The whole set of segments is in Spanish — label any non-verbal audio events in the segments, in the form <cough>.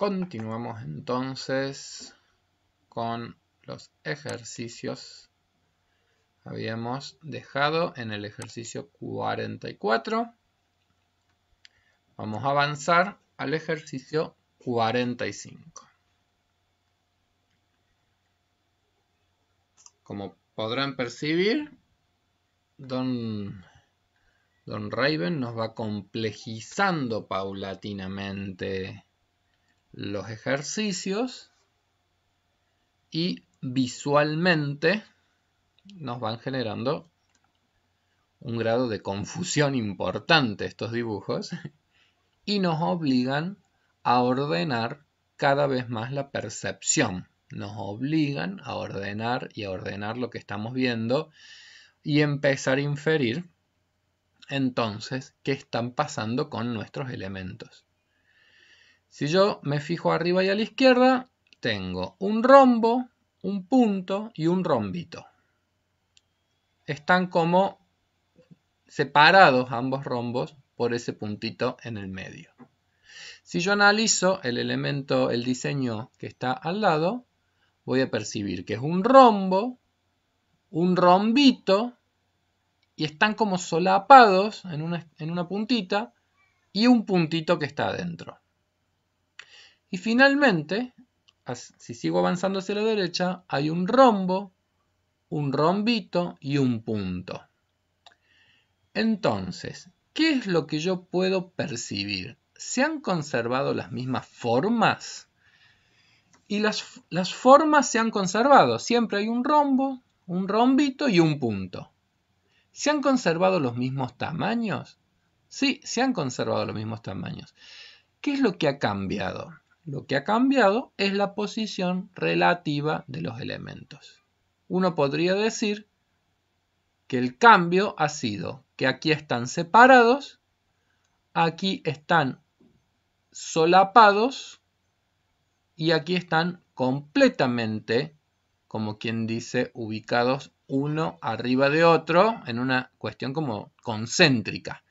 Continuamos entonces con los ejercicios. Habíamos dejado en el ejercicio 44. Vamos a avanzar al ejercicio 45. Como podrán percibir, Don, Don Raven nos va complejizando paulatinamente los ejercicios y visualmente nos van generando un grado de confusión importante estos dibujos y nos obligan a ordenar cada vez más la percepción. Nos obligan a ordenar y a ordenar lo que estamos viendo y empezar a inferir entonces qué están pasando con nuestros elementos. Si yo me fijo arriba y a la izquierda, tengo un rombo, un punto y un rombito. Están como separados ambos rombos por ese puntito en el medio. Si yo analizo el elemento, el diseño que está al lado, voy a percibir que es un rombo, un rombito, y están como solapados en una, en una puntita, y un puntito que está adentro. Y finalmente, si sigo avanzando hacia la derecha, hay un rombo, un rombito y un punto. Entonces, ¿qué es lo que yo puedo percibir? ¿Se han conservado las mismas formas? Y las, formas se han conservado. Siempre hay un rombo, un rombito y un punto. ¿Se han conservado los mismos tamaños? Sí, se han conservado los mismos tamaños. ¿Qué es lo que ha cambiado? Lo que ha cambiado es la posición relativa de los elementos. Uno podría decir que el cambio ha sido que aquí están separados, aquí están solapados y aquí están completamente, como quien dice, ubicados uno arriba de otro en una cuestión como concéntrica.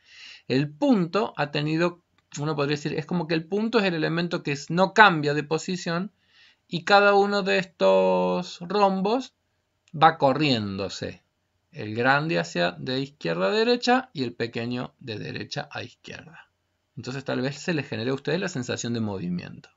El punto ha tenido uno podría decir, es como que el punto es el elemento que no cambia de posición y cada uno de estos rombos va corriéndose. El grande hacia de izquierda a derecha y el pequeño de derecha a izquierda. Entonces tal vez se le genere a ustedes la sensación de movimiento.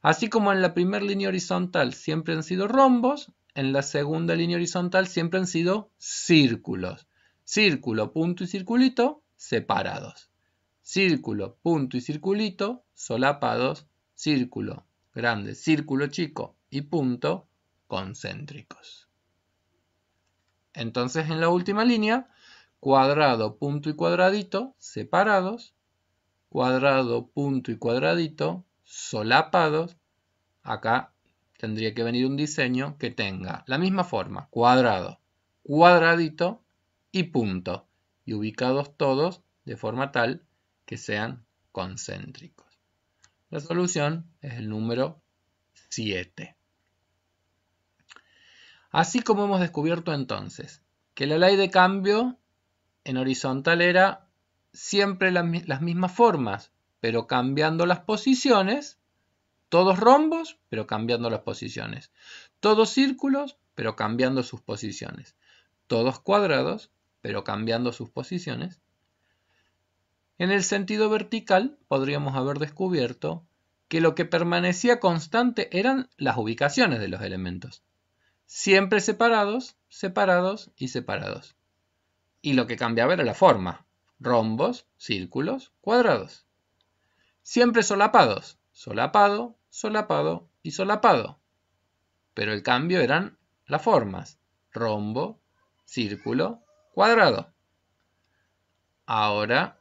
Así como en la primera línea horizontal siempre han sido rombos, en la segunda línea horizontal siempre han sido círculos. Círculo, punto y circulito separados círculo, punto y circulito, solapados, círculo grande, círculo chico y punto concéntricos. Entonces en la última línea, cuadrado, punto y cuadradito separados, cuadrado, punto y cuadradito solapados. Acá tendría que venir un diseño que tenga la misma forma, cuadrado, cuadradito y punto, y ubicados todos de forma tal que sean concéntricos. La solución es el número 7. Así como hemos descubierto entonces que la ley de cambio en horizontal era siempre las mismas formas, pero cambiando las posiciones, todos rombos, pero cambiando las posiciones, todos círculos, pero cambiando sus posiciones, todos cuadrados, pero cambiando sus posiciones, en el sentido vertical, podríamos haber descubierto que lo que permanecía constante eran las ubicaciones de los elementos. Siempre separados, separados y separados. Y lo que cambiaba era la forma. Rombos, círculos, cuadrados. Siempre solapados. Solapado, solapado y solapado. Pero el cambio eran las formas. Rombo, círculo, cuadrado. Ahora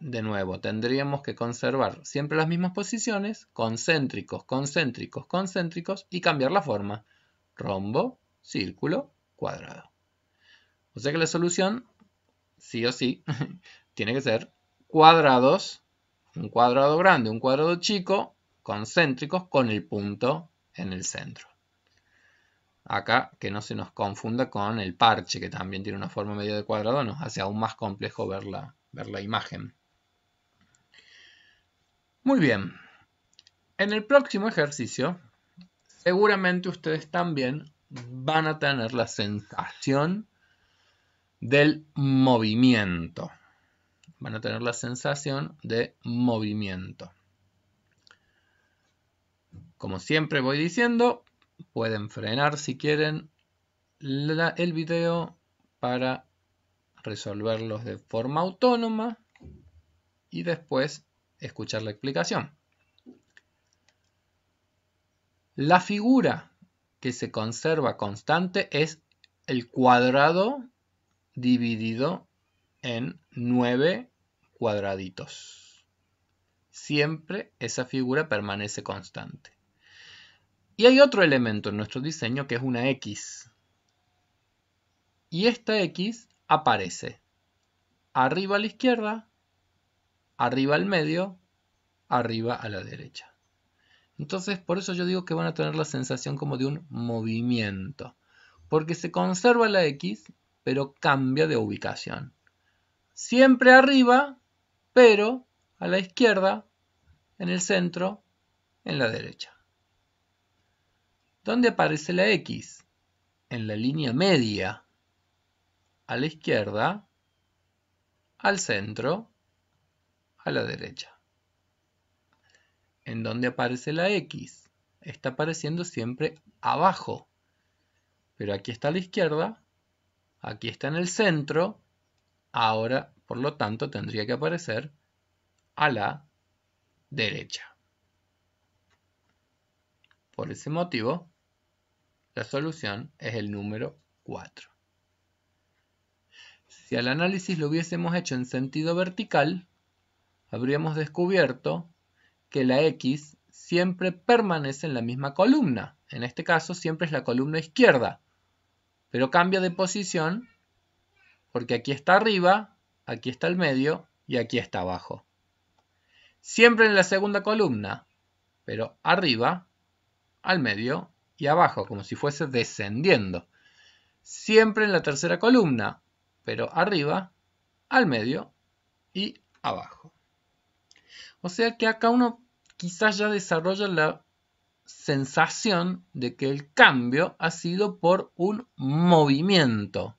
de nuevo, tendríamos que conservar siempre las mismas posiciones, concéntricos, concéntricos, concéntricos, y cambiar la forma. Rombo, círculo, cuadrado. O sea que la solución, sí o sí, <laughs> tiene que ser cuadrados, un cuadrado grande, un cuadrado chico, concéntricos con el punto en el centro. Acá que no se nos confunda con el parche, que también tiene una forma medio de cuadrado, nos hace aún más complejo ver la, ver la imagen. Muy bien. En el próximo ejercicio, seguramente ustedes también van a tener la sensación del movimiento. Van a tener la sensación de movimiento. Como siempre voy diciendo, pueden frenar si quieren el video para resolverlos de forma autónoma y después escuchar la explicación. La figura que se conserva constante es el cuadrado dividido en 9 cuadraditos. Siempre esa figura permanece constante. Y hay otro elemento en nuestro diseño que es una X. Y esta X aparece arriba a la izquierda, arriba al medio, arriba a la derecha. Entonces, por eso yo digo que van a tener la sensación como de un movimiento, porque se conserva la X, pero cambia de ubicación. Siempre arriba, pero a la izquierda, en el centro, en la derecha. ¿Dónde aparece la X? En la línea media, a la izquierda, al centro a la derecha. En donde aparece la X, está apareciendo siempre abajo. Pero aquí está a la izquierda, aquí está en el centro, ahora por lo tanto tendría que aparecer a la derecha. Por ese motivo, la solución es el número 4. Si al análisis lo hubiésemos hecho en sentido vertical, habríamos descubierto que la X siempre permanece en la misma columna. En este caso siempre es la columna izquierda, pero cambia de posición porque aquí está arriba, aquí está el medio y aquí está abajo. Siempre en la segunda columna, pero arriba, al medio y abajo, como si fuese descendiendo. Siempre en la tercera columna, pero arriba, al medio y abajo. O sea que acá uno quizás ya desarrolla la sensación de que el cambio ha sido por un movimiento.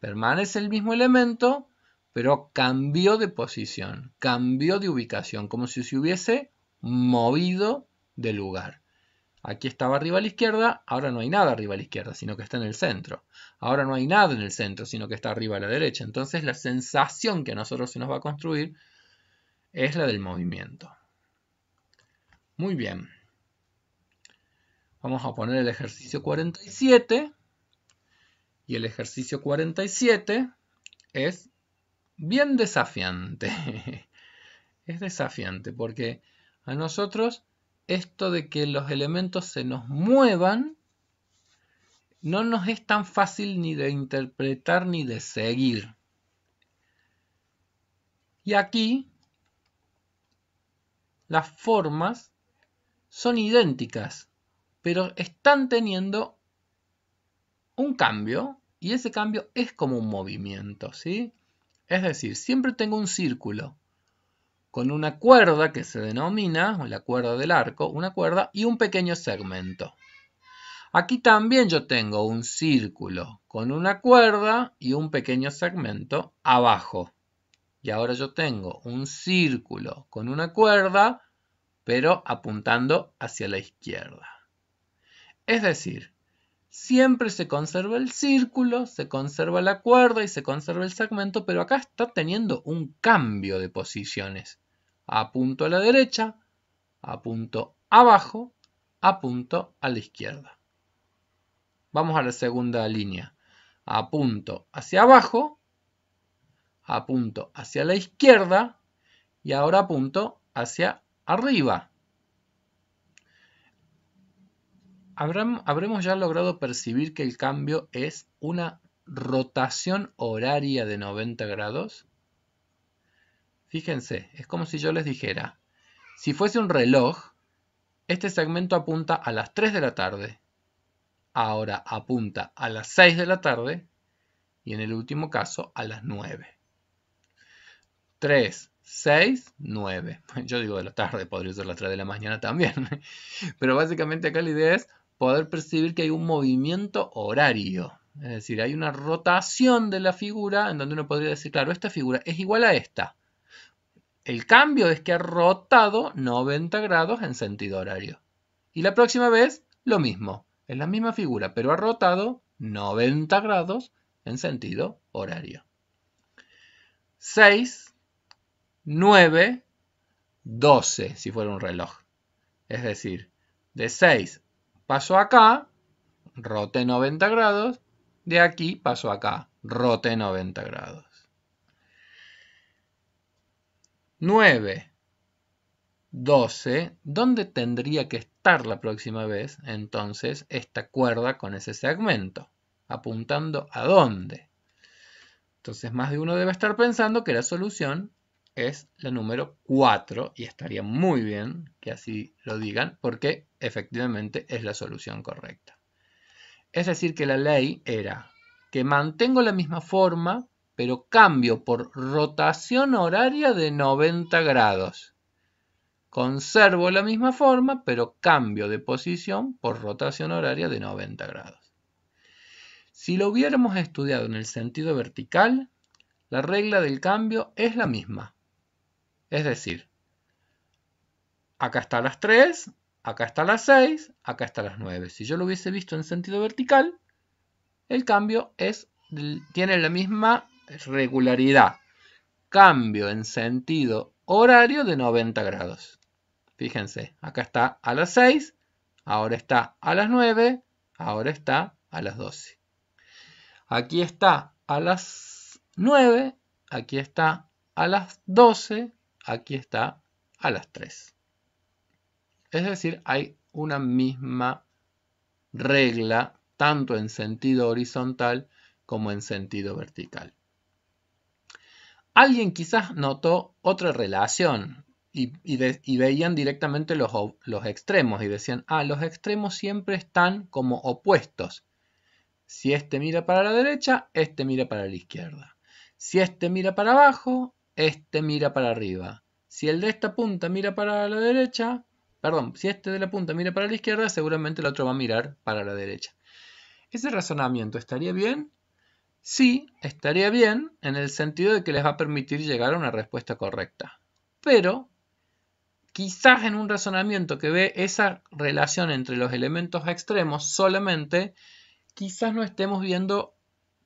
Permanece el mismo elemento, pero cambió de posición, cambió de ubicación, como si se hubiese movido de lugar. Aquí estaba arriba a la izquierda, ahora no hay nada arriba a la izquierda, sino que está en el centro. Ahora no hay nada en el centro, sino que está arriba a la derecha. Entonces la sensación que a nosotros se nos va a construir es la del movimiento. Muy bien. Vamos a poner el ejercicio 47. Y el ejercicio 47 es bien desafiante. <laughs> es desafiante porque a nosotros esto de que los elementos se nos muevan no nos es tan fácil ni de interpretar ni de seguir. Y aquí las formas son idénticas, pero están teniendo un cambio y ese cambio es como un movimiento, ¿sí? Es decir, siempre tengo un círculo con una cuerda que se denomina, la cuerda del arco, una cuerda y un pequeño segmento. Aquí también yo tengo un círculo con una cuerda y un pequeño segmento abajo. Y ahora yo tengo un círculo con una cuerda, pero apuntando hacia la izquierda. Es decir, siempre se conserva el círculo, se conserva la cuerda y se conserva el segmento, pero acá está teniendo un cambio de posiciones. Apunto a la derecha, apunto abajo, apunto a la izquierda. Vamos a la segunda línea. Apunto hacia abajo, apunto hacia la izquierda y ahora apunto hacia arriba. habremos ya logrado percibir que el cambio es una rotación horaria de 90 grados. Fíjense, es como si yo les dijera, si fuese un reloj, este segmento apunta a las 3 de la tarde, ahora apunta a las 6 de la tarde y en el último caso a las 9. 3, 6, 9. Yo digo de la tarde, podría ser las 3 de la mañana también. <laughs> Pero básicamente acá la idea es poder percibir que hay un movimiento horario. Es decir, hay una rotación de la figura en donde uno podría decir, claro, esta figura es igual a esta. El cambio es que ha rotado 90 grados en sentido horario. Y la próxima vez, lo mismo. Es la misma figura, pero ha rotado 90 grados en sentido horario. 6 9, 12, si fuera un reloj. Es decir, de 6 paso acá, rote 90 grados, de aquí paso acá, rote 90 grados. 9, 12, ¿dónde tendría que estar la próxima vez entonces esta cuerda con ese segmento? ¿Apuntando a dónde? Entonces más de uno debe estar pensando que la solución es la número 4 y estaría muy bien que así lo digan porque efectivamente es la solución correcta. Es decir, que la ley era que mantengo la misma forma, pero cambio por rotación horaria de 90 grados. Conservo la misma forma, pero cambio de posición por rotación horaria de 90 grados. Si lo hubiéramos estudiado en el sentido vertical, la regla del cambio es la misma, es decir, acá está las 3, acá está las 6, acá está las 9. Si yo lo hubiese visto en sentido vertical, el cambio es, tiene la misma regularidad. Cambio en sentido horario de 90 grados. Fíjense, acá está a las 6, ahora está a las 9, ahora está a las 12. Aquí está a las 9, aquí está a las 12, aquí está a las 3. Es decir, hay una misma regla tanto en sentido horizontal como en sentido vertical. Alguien quizás notó otra relación y, veían directamente los, los extremos y decían, ah, los extremos siempre están como opuestos. Si este mira para la derecha, este mira para la izquierda. Si este mira para abajo, este mira para arriba. Si el de esta punta mira para la derecha, perdón, si este de la punta mira para la izquierda, seguramente el otro va a mirar para la derecha. ¿Ese razonamiento estaría bien? Sí, estaría bien en el sentido de que les va a permitir llegar a una respuesta correcta. Pero quizás en un razonamiento que ve esa relación entre los elementos extremos solamente, quizás no estemos viendo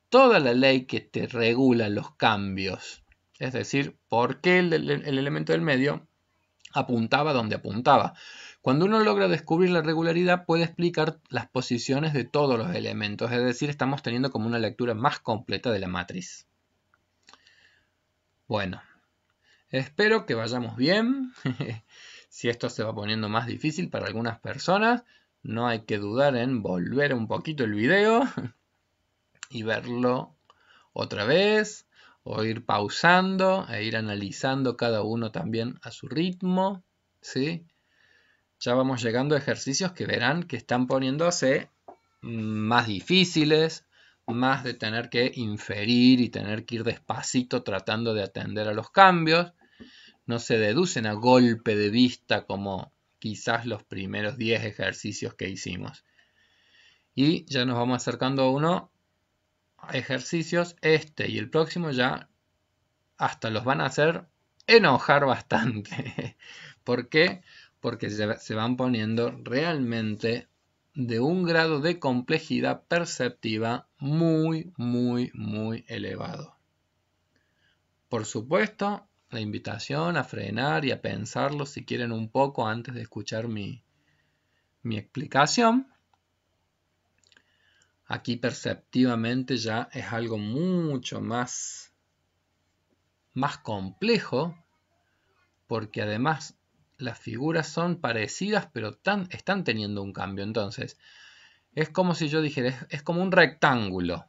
toda la ley que te regula los cambios. Es decir, por qué el, elemento del medio apuntaba donde apuntaba. Cuando uno logra descubrir la regularidad puede explicar las posiciones de todos los elementos, es decir, estamos teniendo como una lectura más completa de la matriz. Bueno, espero que vayamos bien. <laughs> si esto se va poniendo más difícil para algunas personas, no hay que dudar en volver un poquito el video <laughs> y verlo otra vez o ir pausando e ir analizando cada uno también a su ritmo, ¿sí? Ya vamos llegando a ejercicios que verán que están poniéndose más difíciles, más de tener que inferir y tener que ir despacito tratando de atender a los cambios. No se deducen a golpe de vista como quizás los primeros 10 ejercicios que hicimos. Y ya nos vamos acercando a uno ejercicios, este y el próximo ya hasta los van a hacer enojar bastante. <laughs> ¿Por qué? Porque se van poniendo realmente de un grado de complejidad perceptiva muy, muy, muy elevado. Por supuesto, la invitación a frenar y a pensarlo si quieren un poco antes de escuchar mi, mi explicación. Aquí perceptivamente ya es algo mucho más, más complejo porque además las figuras son parecidas pero están teniendo un cambio. Entonces, es como si yo dijera, es, es como un rectángulo.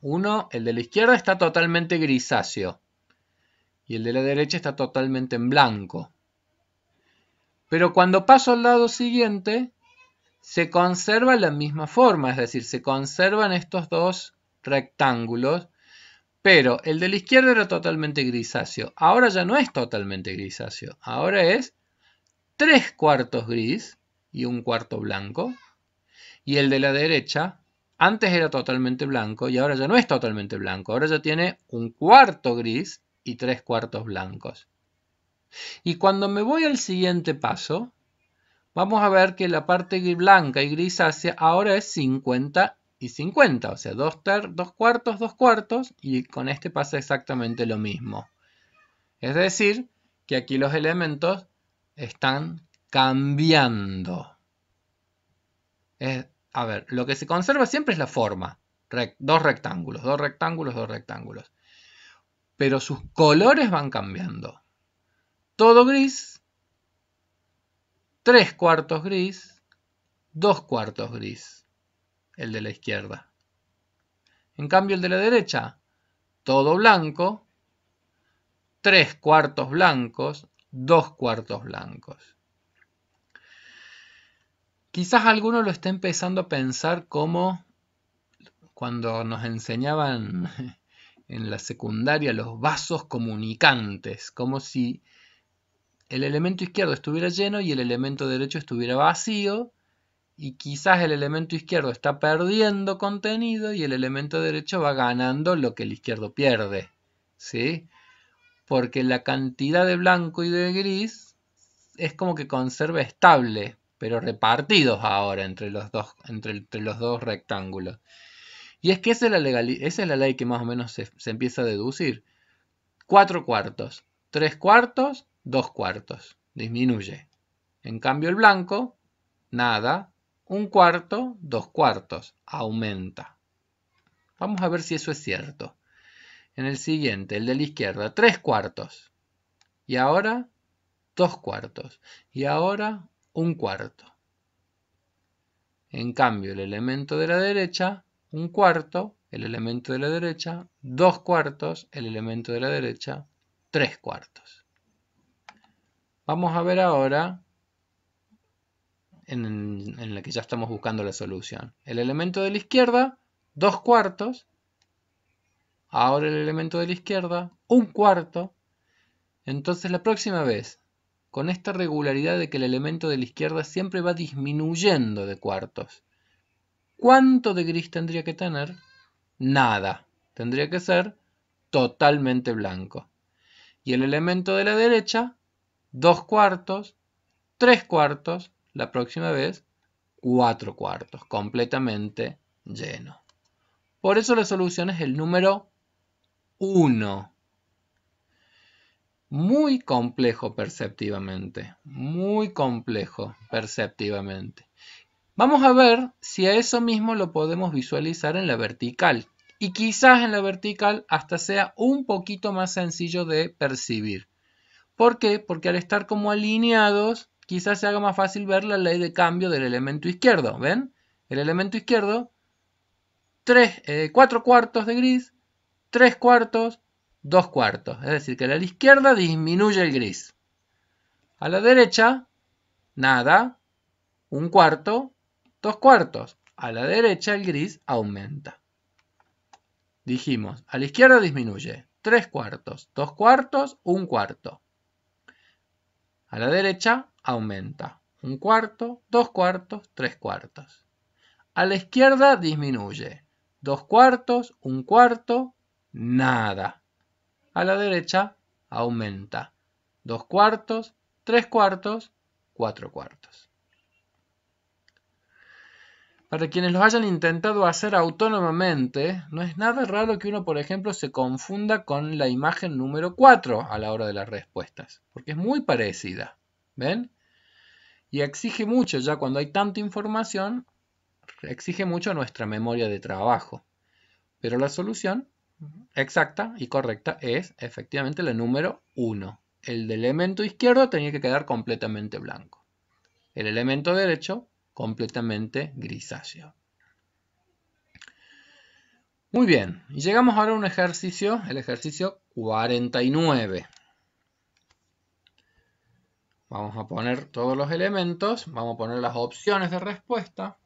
Uno, el de la izquierda está totalmente grisáceo y el de la derecha está totalmente en blanco. Pero cuando paso al lado siguiente, se conserva la misma forma, es decir, se conservan estos dos rectángulos, pero el de la izquierda era totalmente grisáceo. Ahora ya no es totalmente grisáceo, ahora es tres cuartos gris y un cuarto blanco. Y el de la derecha, antes era totalmente blanco y ahora ya no es totalmente blanco, ahora ya tiene un cuarto gris y tres cuartos blancos. Y cuando me voy al siguiente paso, vamos a ver que la parte blanca y grisácea ahora es 50 y 50, o sea, dos cuartos, dos cuartos, y con este pasa exactamente lo mismo. Es decir, que aquí los elementos están cambiando. a ver, lo que se conserva siempre es la forma. dos rectángulos, dos rectángulos, dos rectángulos. Pero sus colores van cambiando. Todo gris 3 cuartos gris, 2 cuartos gris, el de la izquierda. En cambio el de la derecha, todo blanco, 3 cuartos blancos, 2 cuartos blancos. Quizás alguno lo esté empezando a pensar como cuando nos enseñaban <laughs> en la secundaria los vasos comunicantes, como si el elemento izquierdo estuviera lleno y el elemento derecho estuviera vacío, y quizás el elemento izquierdo está perdiendo contenido y el elemento derecho va ganando lo que el izquierdo pierde, ¿sí? Porque la cantidad de blanco y de gris es como que conserva estable, pero repartidos ahora entre los dos, entre, los dos rectángulos. Y es que esa es, la es la ley que más o menos se, se empieza a deducir. Cuatro cuartos, tres cuartos Dos cuartos, disminuye. En cambio el blanco, nada, un cuarto, dos cuartos, aumenta. Vamos a ver si eso es cierto. En el siguiente, el de la izquierda, tres cuartos. Y ahora, dos cuartos. Y ahora, un cuarto. En cambio, el elemento de la derecha, un cuarto, el elemento de la derecha, dos cuartos, el elemento de la derecha, tres cuartos. Vamos a ver ahora en, en, la que ya estamos buscando la solución. El elemento de la izquierda, dos cuartos. Ahora el elemento de la izquierda, un cuarto. Entonces la próxima vez, con esta regularidad de que el elemento de la izquierda siempre va disminuyendo de cuartos. ¿Cuánto de gris tendría que tener? Nada. Tendría que ser totalmente blanco. Y el elemento de la derecha, dos cuartos, tres cuartos, la próxima vez cuatro cuartos, completamente lleno. Por eso la solución es el número 1. Muy complejo perceptivamente, muy complejo perceptivamente. Vamos a ver si a eso mismo lo podemos visualizar en la vertical. Y quizás en la vertical hasta sea un poquito más sencillo de percibir. ¿Por qué? Porque al estar como alineados, quizás se haga más fácil ver la ley de cambio del elemento izquierdo. ¿Ven? El elemento izquierdo, 4 eh, cuartos de gris, 3 cuartos, 2 cuartos. Es decir, que a la izquierda disminuye el gris. A la derecha, nada, 1 cuarto, 2 cuartos. A la derecha el gris aumenta. Dijimos, a la izquierda disminuye, 3 cuartos, 2 cuartos, 1 cuarto. A la derecha aumenta un cuarto, dos cuartos, tres cuartos. A la izquierda disminuye dos cuartos, un cuarto, nada. A la derecha aumenta dos cuartos, tres cuartos, cuatro cuartos. Para quienes lo hayan intentado hacer autónomamente, no es nada raro que uno, por ejemplo, se confunda con la imagen número 4 a la hora de las respuestas, porque es muy parecida. ¿Ven? Y exige mucho, ya cuando hay tanta información, exige mucho nuestra memoria de trabajo. Pero la solución exacta y correcta es efectivamente la número 1. El del elemento izquierdo tenía que quedar completamente blanco. El elemento derecho completamente grisáceo. Muy bien, y llegamos ahora a un ejercicio, el ejercicio 49. Vamos a poner todos los elementos, vamos a poner las opciones de respuesta.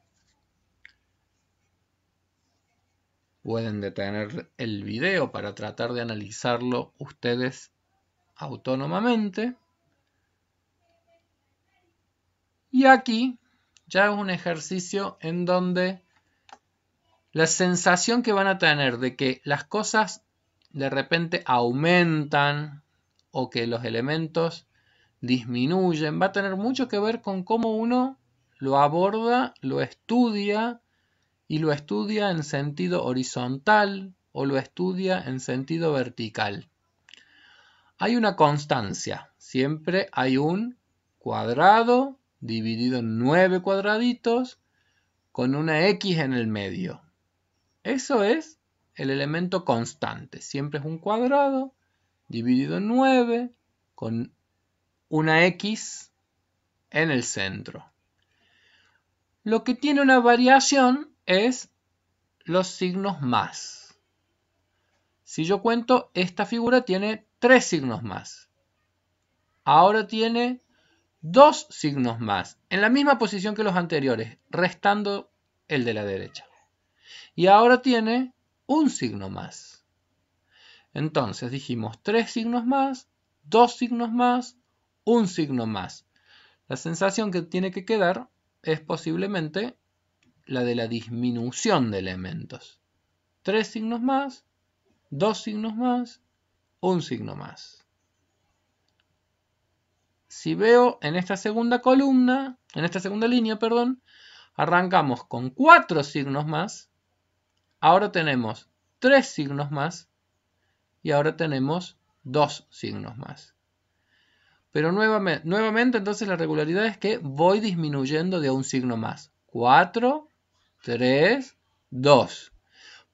Pueden detener el video para tratar de analizarlo ustedes autónomamente. Y aquí ya es un ejercicio en donde la sensación que van a tener de que las cosas de repente aumentan o que los elementos disminuyen, va a tener mucho que ver con cómo uno lo aborda, lo estudia y lo estudia en sentido horizontal o lo estudia en sentido vertical. Hay una constancia, siempre hay un cuadrado dividido en 9 cuadraditos con una X en el medio. Eso es el elemento constante. Siempre es un cuadrado dividido en 9 con una X en el centro. Lo que tiene una variación es los signos más. Si yo cuento, esta figura tiene tres signos más. Ahora tiene dos signos más, en la misma posición que los anteriores, restando el de la derecha. Y ahora tiene un signo más. Entonces dijimos tres signos más, dos signos más, un signo más. La sensación que tiene que quedar es posiblemente la de la disminución de elementos. Tres signos más, dos signos más, un signo más si veo en esta segunda columna, en esta segunda línea, perdón, arrancamos con cuatro signos más, ahora tenemos tres signos más y ahora tenemos dos signos más. Pero nuevamente, nuevamente entonces la regularidad es que voy disminuyendo de un signo más. 4, 3, 2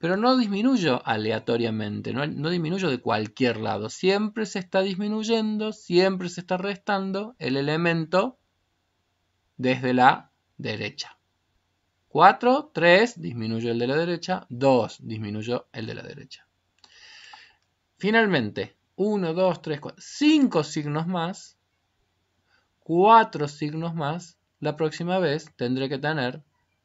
pero no disminuyo aleatoriamente, no, disminuyo de cualquier lado. Siempre se está disminuyendo, siempre se está restando el elemento desde la derecha. 4, 3, disminuyo el de la derecha. 2, disminuyo el de la derecha. Finalmente, 1, 2, 3, 4, 5 signos más, 4 signos más, la próxima vez tendré que tener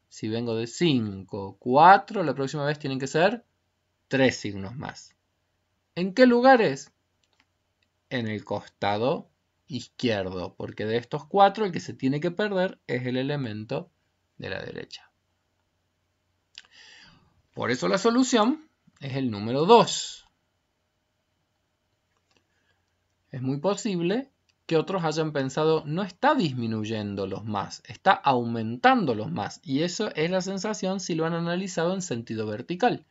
si vengo de 5, 4, la próxima vez tienen que ser 3 signos más. ¿En qué lugares? En el costado izquierdo, porque de estos 4 el que se tiene que perder es el elemento de la derecha. Por eso la solución es el número 2. Es muy posible que otros hayan pensado no está disminuyendo los más, está aumentando los más. Y eso es la sensación si lo han analizado en sentido vertical.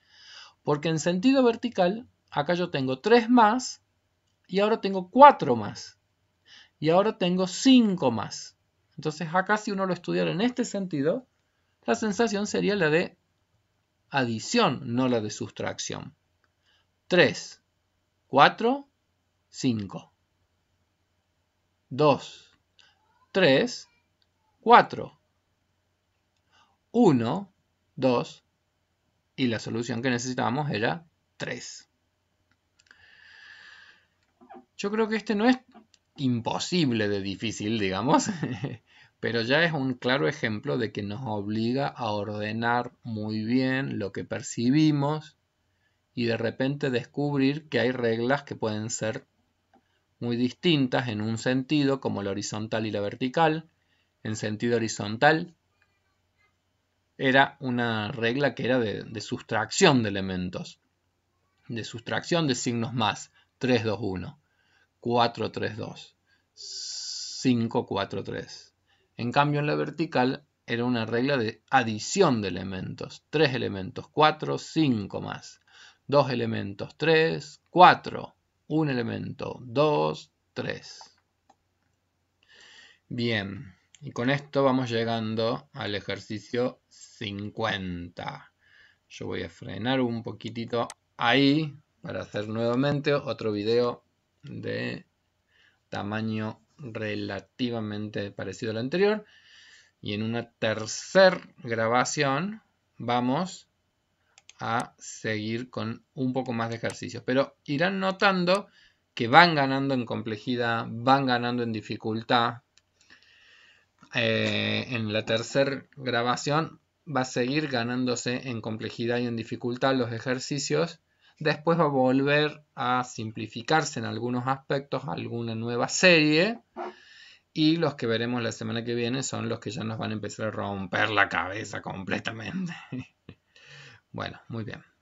Porque en sentido vertical, acá yo tengo 3 más y ahora tengo 4 más. Y ahora tengo 5 más. Entonces acá si uno lo estudiara en este sentido, la sensación sería la de adición, no la de sustracción. 3, 4, 5. 2, 3, 4. 1, 2 y la solución que necesitábamos era 3. Yo creo que este no es imposible de difícil, digamos, <laughs> pero ya es un claro ejemplo de que nos obliga a ordenar muy bien lo que percibimos y de repente descubrir que hay reglas que pueden ser muy distintas en un sentido, como la horizontal y la vertical. En sentido horizontal era una regla que era de, sustracción de elementos, de sustracción de signos más, 3, 2, 1, 4, 3, 2, 5, 4, 3. En cambio, en la vertical era una regla de adición de elementos, 3 elementos, 4, 5 más, 2 elementos, 3, 4, un elemento, dos, tres. Bien, y con esto vamos llegando al ejercicio 50. Yo voy a frenar un poquitito ahí para hacer nuevamente otro video de tamaño relativamente parecido al anterior. Y en una tercera grabación vamos a seguir con un poco más de ejercicios. Pero irán notando que van ganando en complejidad, van ganando en dificultad. Eh, en la tercera grabación va a seguir ganándose en complejidad y en dificultad los ejercicios. Después va a volver a simplificarse en algunos aspectos, alguna nueva serie. Y los que veremos la semana que viene son los que ya nos van a empezar a romper la cabeza completamente. <laughs> Bueno, muy bien.